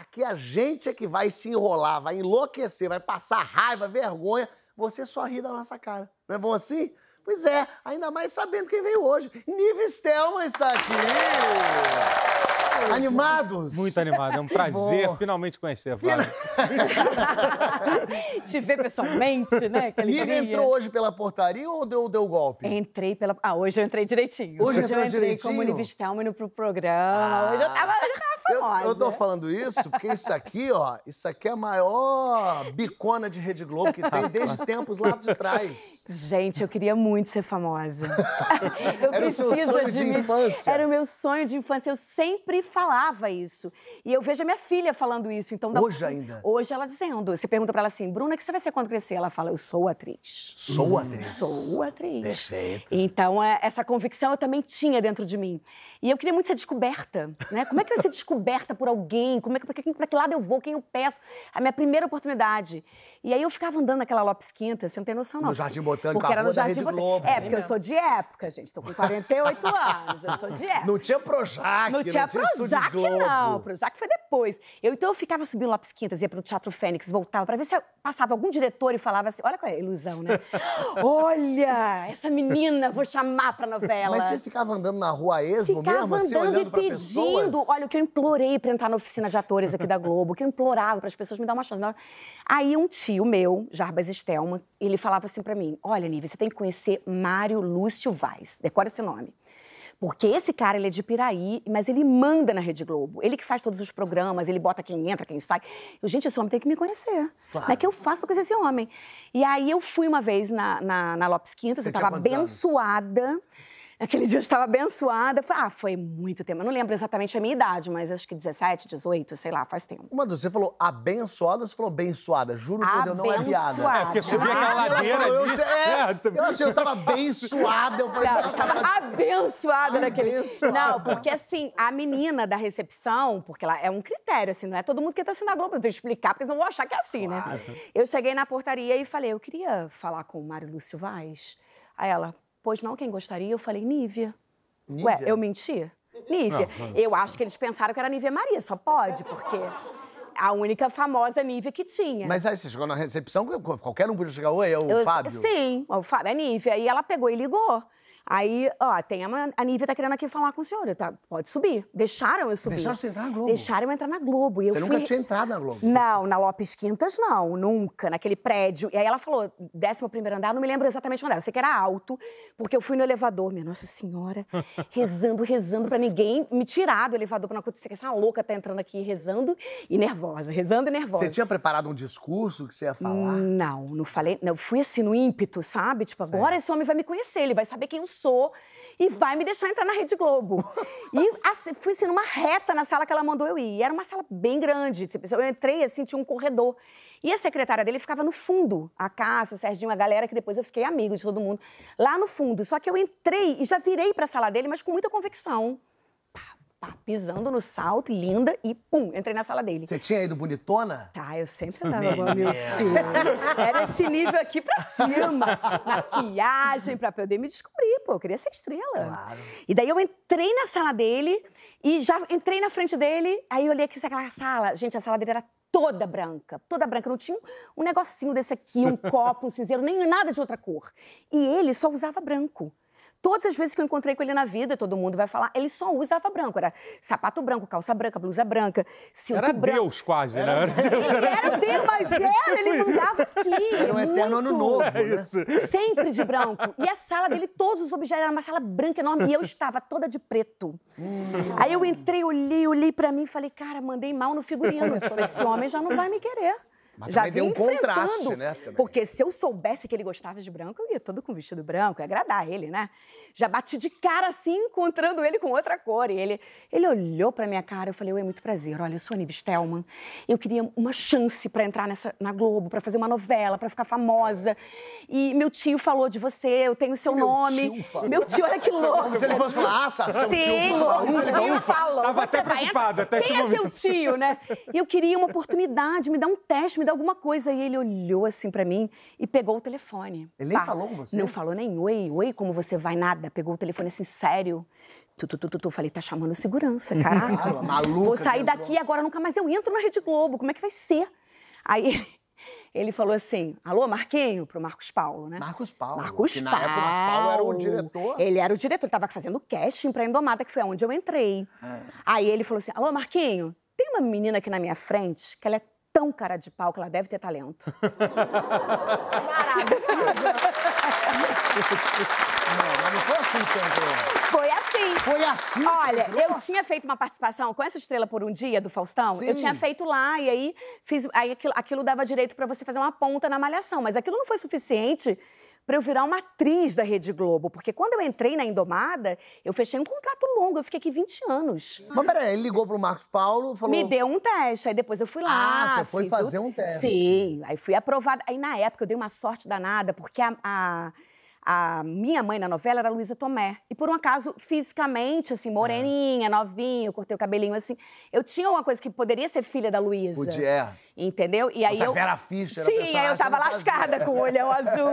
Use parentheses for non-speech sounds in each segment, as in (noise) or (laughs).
Aqui a gente é que vai se enrolar, vai enlouquecer, vai passar raiva, vergonha. Você só ri da nossa cara. Não é bom assim? Pois é, ainda mais sabendo quem veio hoje. Nive Stelman está aqui. Animados? Muito animado, é um (laughs) prazer finalmente conhecer a Flávia. (laughs) Te ver pessoalmente, né? Nive entrou hoje pela portaria ou deu, deu golpe? Entrei pela. Ah, hoje eu entrei direitinho. Hoje, hoje eu entrei direitinho. eu entrei como Nive Stelman pro programa. Ah. Hoje eu tava. Eu, eu tô falando isso porque isso aqui, ó, isso aqui é a maior bicona de Rede Globo que tem desde tempos lá de trás. Gente, eu queria muito ser famosa. (laughs) Eu Era o seu sonho admitir. de infância. Era o meu sonho de infância. Eu sempre falava isso. E eu vejo a minha filha falando isso. Então, Hoje ainda? Hoje ela dizendo. Você pergunta pra ela assim, Bruna, o que você vai ser quando crescer? Ela fala, eu sou atriz. Sou atriz? Sou atriz. Perfeito. Então, é, essa convicção eu também tinha dentro de mim. E eu queria muito ser descoberta, né? Como é que você ia ser descoberta? descoberta por alguém, como é pra que, para que lado eu vou, quem eu peço, a minha primeira oportunidade. E aí eu ficava andando naquela Lopes Quinta, você não tem noção, não. No Jardim Botânico, porque era no Jardim Botânico. Globo, é, porque eu sou de época, gente. Tô com 48 (laughs) anos, eu sou de época. Não tinha Projac, não tinha, não tinha Projac, Globo. não. Projac foi depois. Eu, então eu ficava subindo Lopes Quintas, ia pro Teatro Fênix, voltava para ver se passava algum diretor e falava assim: olha qual é a ilusão, né? (laughs) olha, essa menina, vou chamar pra novela. Mas você ficava andando na rua a esmo ficava assim, andando assim, olhando e pedindo, Olha, o que eu imploro implorei para entrar na oficina de atores aqui da (laughs) Globo, que eu implorava para as pessoas me dar uma chance. Aí um tio meu, Jarbas Estelma, ele falava assim para mim: Olha, Nive, você tem que conhecer Mário Lúcio Vaz. Decora esse nome. Porque esse cara, ele é de Piraí, mas ele manda na Rede Globo. Ele que faz todos os programas, ele bota quem entra, quem sai. Eu, gente, esse homem tem que me conhecer. Claro. Como é que eu faço pra conhecer esse homem? E aí eu fui uma vez na, na, na Lopes Quinta, eu estava abençoada. Anos? (laughs) Aquele dia eu estava abençoada. Foi, ah, foi muito tempo. Eu não lembro exatamente a minha idade, mas acho que 17, 18, sei lá, faz tempo. uma você falou abençoada ou você falou abençoada? Juro que eu não é piada. É, porque subi aquela ah, ladeira. Eu, você, é, é eu achei, eu estava abençoada. Eu falei, não, eu estava abençoada naquele... Não, porque assim, a menina da recepção, porque ela é um critério, assim, não é todo mundo que está assim na Globo, eu tenho que explicar, porque eles não vão achar que é assim, né? claro. né? Eu cheguei na portaria e falei, eu queria falar com o Mário Lúcio Vaz. Aí ela, Pois não, quem gostaria? Eu falei, Nívia. Nívia? Ué, eu menti? Nívia. Não, não, não. Eu acho que eles pensaram que era Nívia Maria, só pode, porque a única famosa Nívia que tinha. Mas aí você chegou na recepção, qualquer um podia chegar, oi, é o eu, Fábio? Sim, o Fábio, é Nívia. E ela pegou e ligou. Aí, ó, tem a, a Nívia tá querendo aqui falar com o senhor. Tá, pode subir. Deixaram eu subir. Deixaram você entrar na Globo. Deixaram eu entrar na Globo. você fui... nunca tinha entrado na Globo? Não, na Lopes Quintas, não. Nunca, naquele prédio. E aí ela falou, 11 primeiro andar, não me lembro exatamente onde era. Eu sei que era alto, porque eu fui no elevador, minha Nossa Senhora, (laughs) rezando, rezando pra ninguém me tirar do elevador pra não acontecer que essa louca tá entrando aqui rezando e nervosa, rezando e nervosa. Você tinha preparado um discurso que você ia falar? Não, não falei. Não, fui assim, no ímpeto, sabe? Tipo, agora esse homem vai me conhecer, ele vai saber quem eu sou e vai me deixar entrar na Rede Globo. (laughs) e assim, fui assim, numa reta na sala que ela mandou eu ir. E era uma sala bem grande. Tipo, eu entrei assim, tinha um corredor. E a secretária dele ficava no fundo, a Cássio, o Serginho, a galera, que depois eu fiquei amigo de todo mundo, lá no fundo. Só que eu entrei e já virei para a sala dele, mas com muita convicção. Pá, pá, pisando no salto, linda, e pum, entrei na sala dele. Você tinha ido bonitona? Tá, eu sempre andava, meu filho. Era esse nível aqui pra cima. Maquiagem, pra poder me descobrir, pô, eu queria ser estrela. Claro. E daí eu entrei na sala dele e já entrei na frente dele, aí eu olhei aqui aquela sala. Gente, a sala dele era toda branca, toda branca. Não tinha um negocinho desse aqui, um (laughs) copo, um cinzeiro, nem nada de outra cor. E ele só usava branco. Todas as vezes que eu encontrei com ele na vida, todo mundo vai falar, ele só usava branco. Era sapato branco, calça branca, blusa branca, cinto era branco. Deus quase, né? Era, Deus, era... mas era, ele mandava aqui. Era um eterno ano novo, é né? Sempre de branco. E a sala dele, todos os objetos, era uma sala branca enorme e eu estava toda de preto. Hum. Aí eu entrei, olhei, olhei para mim e falei, cara, mandei mal no figurino. Esse homem já não vai me querer. Mas já deu um contraste, né? Também. Porque se eu soubesse que ele gostava de branco, eu ia todo com vestido branco, ia agradar ele, né? Já bati de cara assim, encontrando ele com outra cor. E ele, ele olhou pra minha cara, eu falei, é muito prazer. Olha, eu sou a Nive Stelman. Eu queria uma chance para entrar nessa, na Globo, para fazer uma novela, para ficar famosa. E meu tio falou de você, eu tenho o seu meu nome. Tio Meu tio, olha que louco. se ele fosse falar, ah, seu Sim, tio falou. Sim, meu tio falou. Tava você até preocupado, até Quem é seu tio, né? E eu queria uma oportunidade, me dá um teste, me dá alguma coisa. E ele olhou assim para mim e pegou o telefone. Ele nem Pá. falou com você? Não falou nem oi, oi, como você vai, nada. Pegou o telefone assim, sério. Tu, tu, tu, tu, Falei, tá chamando segurança, caraca. (laughs) maluco Vou sair daqui agora, nunca mais eu entro na Rede Globo. Como é que vai ser? Aí (laughs) ele falou assim: Alô, Marquinho, pro Marcos Paulo, né? Marcos Paulo. Marcos que Paulo. Na época, o Marcos Paulo era o diretor. Ele era o diretor, ele tava fazendo casting pra Indomada, que foi onde eu entrei. É. Aí ele falou assim: Alô, Marquinho, tem uma menina aqui na minha frente que ela é tão cara de pau que ela deve ter talento. Não, mas não foi assim Foi assim. Foi assim. Olha, eu tinha feito uma participação com essa estrela por um dia do Faustão. Sim. Eu tinha feito lá e aí fiz, aí aquilo, aquilo dava direito pra você fazer uma ponta na malhação, mas aquilo não foi suficiente para eu virar uma atriz da Rede Globo. Porque quando eu entrei na Indomada, eu fechei um contrato longo, eu fiquei aqui 20 anos. Mas peraí, ele ligou pro Marcos Paulo falou. Me deu um teste, aí depois eu fui lá. Ah, você foi fazer o... um teste. Sim, aí fui aprovada. Aí na época eu dei uma sorte danada, porque a, a a minha mãe na novela era Luísa Tomé. E por um acaso, fisicamente, assim, moreninha, é. novinha, cortei o cabelinho, assim, eu tinha uma coisa que poderia ser filha da Luísa. Podia. É. Entendeu? E aí Nossa, eu. Vera Fischer, Sim, aí eu tava lascada com o olhão (laughs) azul.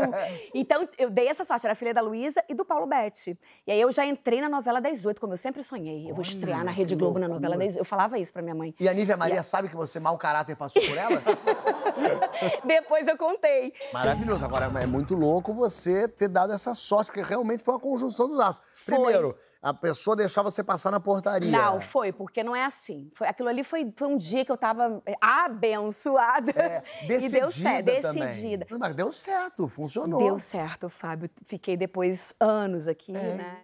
Então, eu dei essa sorte. Era filha da Luísa e do Paulo Betti. E aí eu já entrei na novela das oito, como eu sempre sonhei. Eu Olha, vou estrear na Rede Globo loucura. na novela das Eu falava isso pra minha mãe. E a Nívia Maria a... sabe que você, mau caráter, passou por ela? (laughs) Depois eu contei. Maravilhoso. Agora, é muito louco você ter dado essa sorte, porque realmente foi uma conjunção dos astros. Primeiro, a pessoa deixar você passar na portaria. Não, foi, porque não é assim. Foi, aquilo ali foi, foi um dia que eu tava. Ah, benção! suada. É, (laughs) e deu certo. Decidida. Também. Mas deu certo, funcionou. Deu certo, Fábio. Fiquei depois anos aqui, é. né?